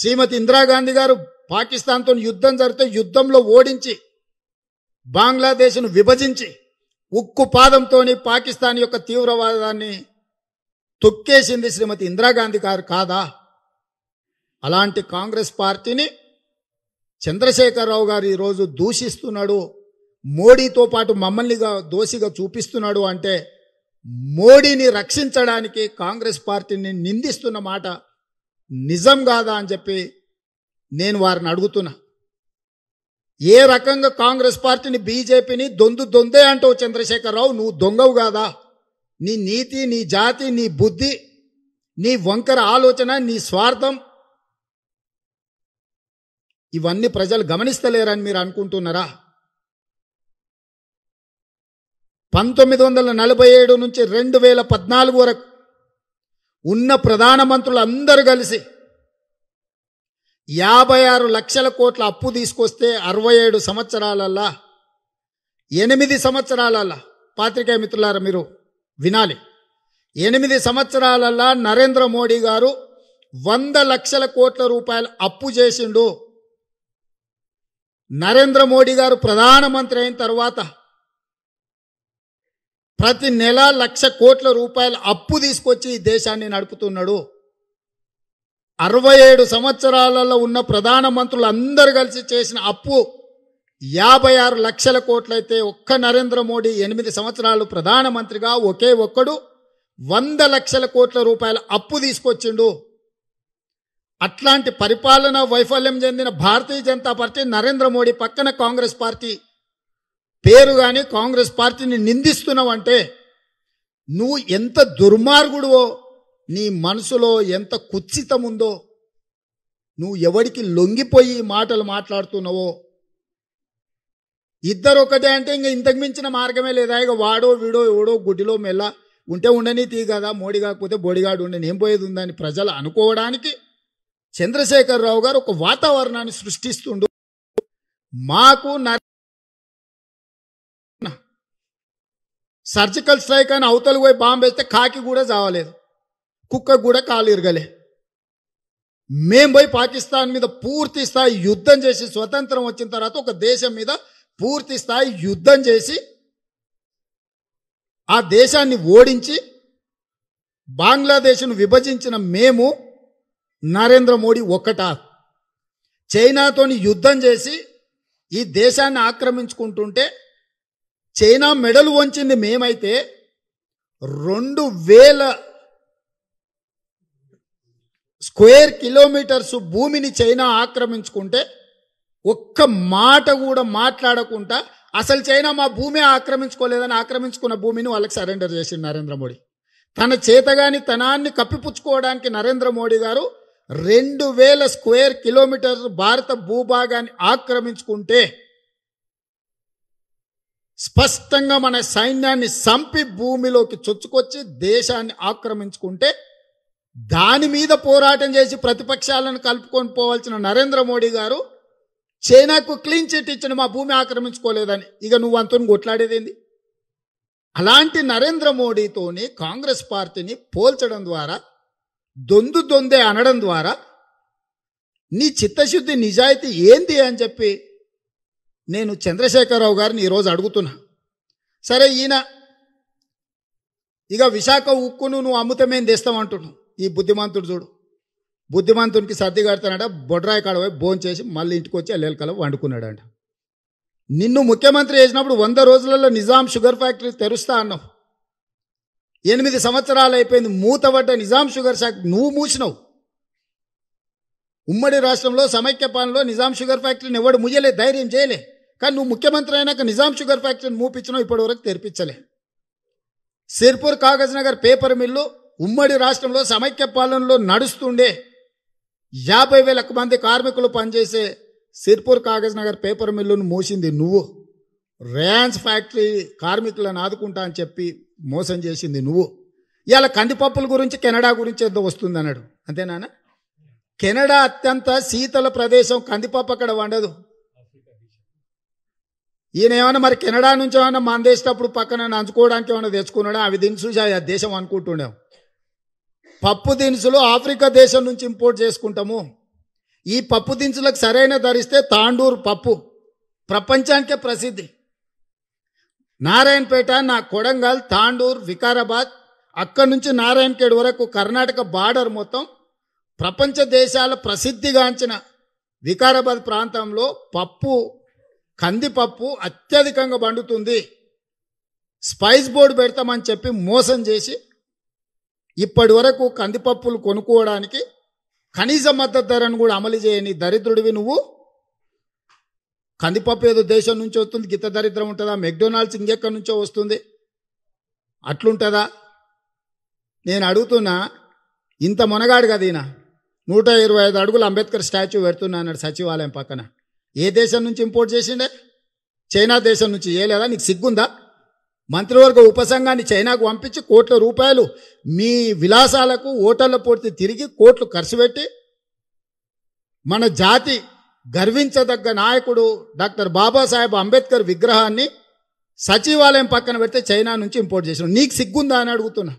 శ్రీమతి ఇందిరాగాంధీ గారు పాకిస్తాన్తో యుద్ధం జరిగితే యుద్ధంలో ఓడించి బంగ్లాదేశ్ను విభజించి ఉక్కు పాదంతో పాకిస్తాన్ యొక్క తీవ్రవాదాన్ని తొక్కేసింది శ్రీమతి ఇందిరాగాంధీ గారు కాదా అలాంటి కాంగ్రెస్ పార్టీని చంద్రశేఖరరావు గారు ఈరోజు దూషిస్తున్నాడు మోడీతో పాటు మమ్మల్నిగా దోషిగా చూపిస్తున్నాడు అంటే మోడీని రక్షించడానికి కాంగ్రెస్ పార్టీని నిందిస్తున్న మాట నిజం కాదా అని చెప్పి నేను వారిని అడుగుతున్నా ఏ రకంగా కాంగ్రెస్ పార్టీని బీజేపీని దొందు దొందే అంటావు చంద్రశేఖరరావు నువ్వు దొంగవు కాదా నీ నీతి నీ జాతి నీ బుద్ధి నీ వంకర ఆలోచన నీ స్వార్థం ఇవన్నీ ప్రజలు గమనిస్తలేరని మీరు అనుకుంటున్నారా పంతొమ్మిది వందల నలభై ఏడు నుంచి రెండు వేల పద్నాలుగు వరకు ఉన్న ప్రధానమంత్రులు అందరూ కలిసి యాభై ఆరు లక్షల కోట్ల అప్పు తీసుకొస్తే అరవై ఏడు సంవత్సరాలల్లా ఎనిమిది సంవత్సరాలల్లా పాత్రికేయ మిత్రులారా మీరు వినాలి ఎనిమిది సంవత్సరాలల్లా నరేంద్ర మోడీ గారు వంద లక్షల కోట్ల రూపాయలు అప్పు చేసిండు నరేంద్ర మోడీ గారు ప్రధానమంత్రి అయిన తర్వాత ప్రతి నెల లక్ష కోట్ల రూపాయల అప్పు తీసుకొచ్చి ఈ దేశాన్ని నడుపుతున్నాడు అరవై ఏడు సంవత్సరాలలో ఉన్న ప్రధానమంత్రులు అందరు కలిసి చేసిన అప్పు యాభై ఆరు లక్షల కోట్లయితే ఒక్క నరేంద్ర మోడీ ఎనిమిది సంవత్సరాలు ప్రధానమంత్రిగా ఒకే ఒక్కడు వంద లక్షల కోట్ల రూపాయల అప్పు తీసుకొచ్చిండు అట్లాంటి పరిపాలన వైఫల్యం చెందిన భారతీయ జనతా పార్టీ నరేంద్ర మోడీ పక్కన కాంగ్రెస్ పార్టీ పేరు కానీ కాంగ్రెస్ పార్టీని నిందిస్తున్నావంటే నువ్వు ఎంత దుర్మార్గుడువో నీ మనసులో ఎంత కుత్సితం ఉందో నువ్వు ఎవడికి లొంగిపోయి మాటలు మాట్లాడుతున్నావో ఇద్దరు ఒకటే అంటే ఇంకా ఇంతకు మించిన మార్గమే లేదా ఇక వాడో వీడో ఎవడో గుడిలో మెల్ల ఉంటే ఉండని తీ కదా మోడీ కాకపోతే బోడిగాడు ఉండని ఏం పోయేది ఉందని ప్రజలు అనుకోవడానికి చంద్రశేఖరరావు గారు ఒక వాతావరణాన్ని సృష్టిస్తుండు మాకు సర్జికల్ స్ట్రైక్ అని అవతలు పోయి బాంబు వేస్తే కాకి కూడా చావలేదు కుక్క కూడా కాలు ఇరగలే మేం పోయి పాకిస్తాన్ మీద పూర్తి స్థాయి యుద్ధం చేసి స్వతంత్రం వచ్చిన తర్వాత ఒక దేశం మీద పూర్తి స్థాయి యుద్ధం చేసి ఆ దేశాన్ని ఓడించి బంగ్లాదేశ్ను విభజించిన మేము నరేంద్ర మోడీ ఒక్కటా చైనాతోని యుద్ధం చేసి ఈ దేశాన్ని ఆక్రమించుకుంటుంటే చైనా మెడలు వంచింది మేమైతే రెండు వేల స్క్వేర్ కిలోమీటర్స్ భూమిని చైనా ఆక్రమించుకుంటే ఒక్క మాట కూడా మాట్లాడకుండా అసలు చైనా మా భూమి ఆక్రమించుకోలేదని ఆక్రమించుకున్న భూమిని వాళ్ళకి సరెండర్ చేసింది నరేంద్ర మోడీ తన చేతగాని తనాన్ని కప్పిపుచ్చుకోవడానికి నరేంద్ర మోడీ గారు రెండు వేల స్క్వేర్ కిలోమీటర్ భారత భూభాగాన్ని ఆక్రమించుకుంటే స్పష్టంగా మన సైన్యాన్ని సంపి భూమిలోకి చొచ్చుకొచ్చి దేశాన్ని ఆక్రమించుకుంటే దాని మీద పోరాటం చేసి ప్రతిపక్షాలను కలుపుకొని పోవాల్సిన నరేంద్ర మోడీ గారు చైనాకు క్లీన్ చిట్ ఇచ్చిన మా భూమి ఆక్రమించుకోలేదని ఇక నువ్వు అంతను కొట్లాడేదేంది అలాంటి నరేంద్ర మోడీతోని కాంగ్రెస్ పార్టీని పోల్చడం ద్వారా దొందు దొందే అనడం ద్వారా నీ చిత్తశుద్ధి నిజాయితీ ఏంది అని చెప్పి నేను చంద్రశేఖరరావు గారిని ఈరోజు అడుగుతున్నా సరే ఈయన ఇక విశాఖ ఉక్కును నువ్వు అమ్ముతమేం తెస్తామంటున్నావు ఈ బుద్ధిమంతుడు చూడు బుద్ధిమంతునికి సర్ది కడతానంట బొడ్రాయి కాడపోయి భోజనం చేసి మళ్ళీ ఇంటికి వచ్చి కలవ వండుకున్నాడంట నిన్ను ముఖ్యమంత్రి చేసినప్పుడు వంద రోజులలో నిజాం షుగర్ ఫ్యాక్టరీ తెరుస్తా అన్నావు ఎనిమిది సంవత్సరాలు అయిపోయింది మూతబడ్డ నిజాం షుగర్ ఫ్యాక్టరీ నువ్వు మూసినావు ఉమ్మడి రాష్ట్రంలో సమైక్య పాలనలో నిజాం షుగర్ ఫ్యాక్టరీని ఎవడు ముయ్యలే ధైర్యం చేయలే కానీ నువ్వు ముఖ్యమంత్రి అయినాక నిజాం షుగర్ ఫ్యాక్టరీని మూపించినావు ఇప్పటివరకు తెరిపించలే Sirpur Kagaznagar paper mill ఉమ్మడి రాష్ట్రంలో సమైక్య పాలనలో నడుస్తుండే యాభై వేలకు మంది కార్మికులు పనిచేసే సిర్పూర్ కాగజ్ నగర్ పేపర్ మిల్లును మూసింది నువ్వు ర్యాన్స్ ఫ్యాక్టరీ కార్మికులను ఆదుకుంటా అని చెప్పి మోసం చేసింది నువ్వు ఇవాళ కందిపప్పుల గురించి కెనడా గురించి ఏదో వస్తుంది అన్నాడు అంతేనా కెనడా అత్యంత శీతల ప్రదేశం కందిపప్పు అక్కడ వండదు ఈయన ఏమైనా మరి కెనడా నుంచి ఏమైనా మన అప్పుడు పక్కన నంచుకోవడానికి ఏమైనా తెచ్చుకున్నాడా అవి దినుసులు దేశం అనుకుంటున్నాం పప్పు దినుసులు ఆఫ్రికా దేశం నుంచి ఇంపోర్ట్ చేసుకుంటాము ఈ పప్పు దినుసులకు సరైన ధరిస్తే తాండూరు పప్పు ప్రపంచానికే ప్రసిద్ధి నారాయణపేట నా కొడంగల్ తాండూర్ వికారాబాద్ అక్కడి నుంచి నారాయణకేడు వరకు కర్ణాటక బార్డర్ మొత్తం ప్రపంచ దేశాల ప్రసిద్ధిగాంచిన వికారాబాద్ ప్రాంతంలో పప్పు కందిపప్పు అత్యధికంగా పండుతుంది స్పైస్ బోర్డు పెడతామని చెప్పి మోసం చేసి ఇప్పటి వరకు కందిపప్పులు కొనుక్కోవడానికి కనీస మద్దతు ధరను కూడా అమలు చేయని దరిద్రుడివి నువ్వు కందిపప్పు ఏదో దేశం నుంచి వస్తుంది గిత్త దరిద్రం ఉంటుందా మెక్డొనాల్డ్స్ ఇంకెక్కడి నుంచో వస్తుంది అట్లుంటుందా నేను అడుగుతున్నా ఇంత మునగాడు కదా ఈయన నూట ఇరవై ఐదు అడుగులు అంబేద్కర్ స్టాచ్యూ పెడుతున్నా అన్నాడు సచివాలయం పక్కన ఏ దేశం నుంచి ఇంపోర్ట్ చేసిండే చైనా దేశం నుంచి చేయలేదా నీకు సిగ్గుందా మంత్రివర్గ ఉపసంఘాన్ని చైనాకు పంపించి కోట్ల రూపాయలు మీ విలాసాలకు ఓటర్ల పూర్తి తిరిగి కోట్లు ఖర్చు పెట్టి మన జాతి గర్వించదగ్గ నాయకుడు డాక్టర్ బాబాసాహెబ్ అంబేద్కర్ విగ్రహాన్ని సచివాలయం పక్కన పెడితే చైనా నుంచి ఇంపోర్ట్ చేసిన నీకు సిగ్గుందా అని అడుగుతున్నా